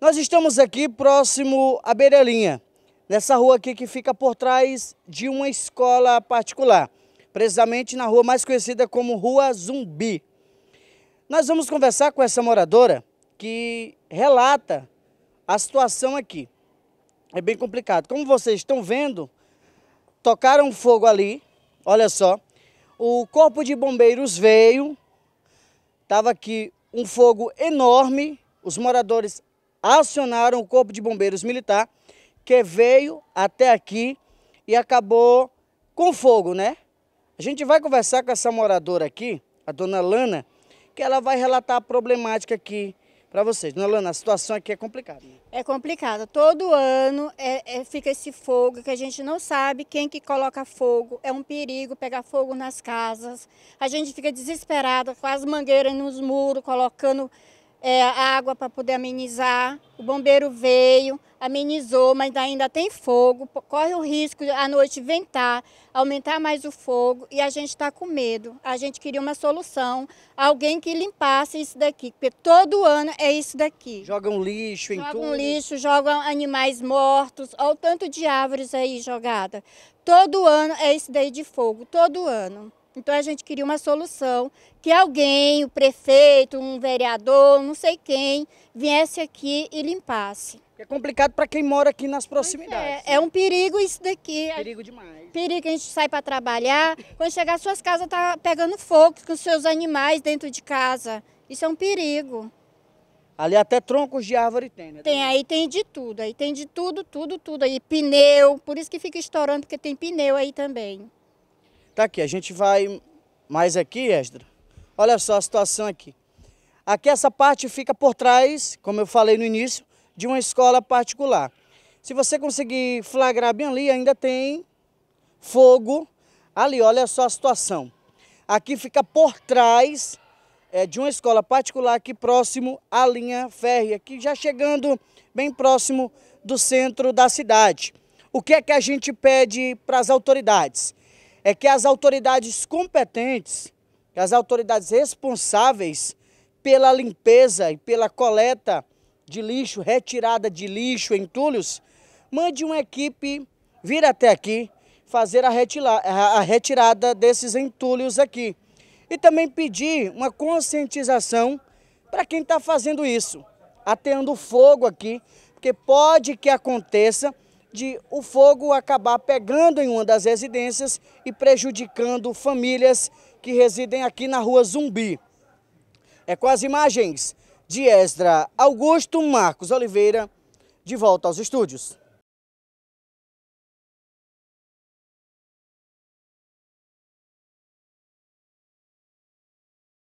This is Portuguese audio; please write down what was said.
Nós estamos aqui próximo à Beirelinha, nessa rua aqui que fica por trás de uma escola particular, precisamente na rua mais conhecida como Rua Zumbi. Nós vamos conversar com essa moradora que relata a situação aqui. É bem complicado. Como vocês estão vendo, tocaram fogo ali, olha só. O corpo de bombeiros veio, estava aqui um fogo enorme, os moradores acionaram o Corpo de Bombeiros Militar, que veio até aqui e acabou com fogo, né? A gente vai conversar com essa moradora aqui, a dona Lana, que ela vai relatar a problemática aqui para vocês. Dona Lana, a situação aqui é complicada. Né? É complicada. Todo ano é, é, fica esse fogo que a gente não sabe quem que coloca fogo. É um perigo pegar fogo nas casas. A gente fica desesperada com as mangueiras nos muros, colocando é, água para poder amenizar. O bombeiro veio, amenizou, mas ainda tem fogo. Corre o risco à noite ventar, aumentar mais o fogo e a gente está com medo. A gente queria uma solução, alguém que limpasse isso daqui, porque todo ano é isso daqui. Jogam lixo jogam em tudo? Jogam lixo, jogam animais mortos, olha o tanto de árvores aí jogada. Todo ano é isso daí de fogo, todo ano. Então a gente queria uma solução, que alguém, o prefeito, um vereador, não sei quem, viesse aqui e limpasse. É complicado para quem mora aqui nas é, proximidades. É, né? é, um perigo isso daqui. Perigo demais. Perigo que a gente sai para trabalhar, quando chegar suas casas tá pegando fogo com seus animais dentro de casa. Isso é um perigo. Ali até troncos de árvore tem, né? Tem, aí tem de tudo, aí tem de tudo, tudo, tudo. Aí pneu, por isso que fica estourando, porque tem pneu aí também. Tá aqui, a gente vai mais aqui, Esdra. Olha só a situação aqui. Aqui essa parte fica por trás, como eu falei no início, de uma escola particular. Se você conseguir flagrar bem ali, ainda tem fogo ali. Olha só a situação. Aqui fica por trás é, de uma escola particular aqui próximo à linha férrea, aqui já chegando bem próximo do centro da cidade. O que é que a gente pede para as autoridades? é que as autoridades competentes, as autoridades responsáveis pela limpeza e pela coleta de lixo, retirada de lixo, entulhos, mande uma equipe vir até aqui fazer a, a retirada desses entulhos aqui. E também pedir uma conscientização para quem está fazendo isso, atendo fogo aqui, porque pode que aconteça de o fogo acabar pegando em uma das residências e prejudicando famílias que residem aqui na rua Zumbi. É com as imagens de Esdra Augusto Marcos Oliveira, de volta aos estúdios.